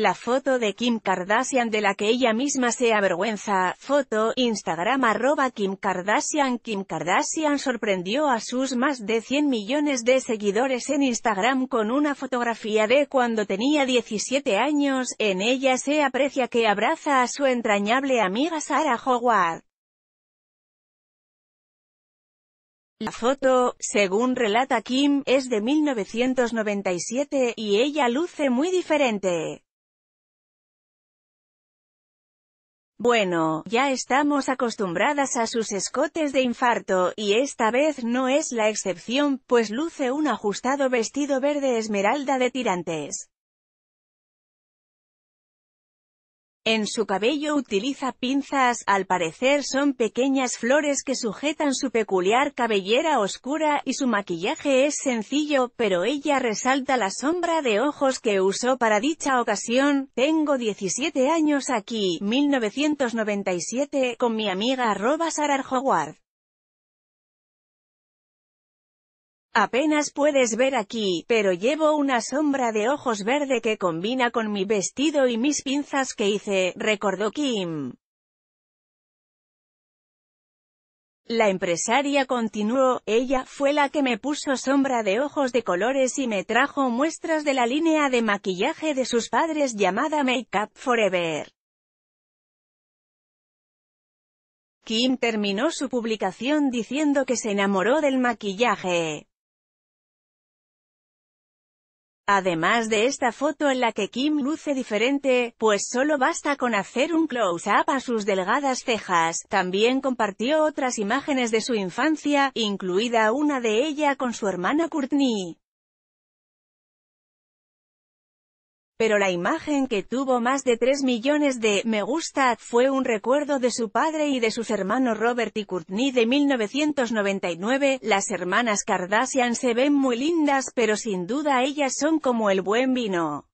La foto de Kim Kardashian de la que ella misma se avergüenza, foto, Instagram arroba Kim Kardashian Kim Kardashian sorprendió a sus más de 100 millones de seguidores en Instagram con una fotografía de cuando tenía 17 años, en ella se aprecia que abraza a su entrañable amiga Sarah Howard. La foto, según relata Kim, es de 1997, y ella luce muy diferente. Bueno, ya estamos acostumbradas a sus escotes de infarto, y esta vez no es la excepción, pues luce un ajustado vestido verde esmeralda de tirantes. En su cabello utiliza pinzas, al parecer son pequeñas flores que sujetan su peculiar cabellera oscura, y su maquillaje es sencillo, pero ella resalta la sombra de ojos que usó para dicha ocasión. Tengo 17 años aquí, 1997, con mi amiga arroba Sarah Apenas puedes ver aquí, pero llevo una sombra de ojos verde que combina con mi vestido y mis pinzas que hice, recordó Kim. La empresaria continuó, ella fue la que me puso sombra de ojos de colores y me trajo muestras de la línea de maquillaje de sus padres llamada Make Up Forever. Kim terminó su publicación diciendo que se enamoró del maquillaje. Además de esta foto en la que Kim luce diferente, pues solo basta con hacer un close-up a sus delgadas cejas, también compartió otras imágenes de su infancia, incluida una de ella con su hermana Courtney. Pero la imagen que tuvo más de 3 millones de me gusta fue un recuerdo de su padre y de sus hermanos Robert y Courtney de 1999. Las hermanas Kardashian se ven muy lindas pero sin duda ellas son como el buen vino.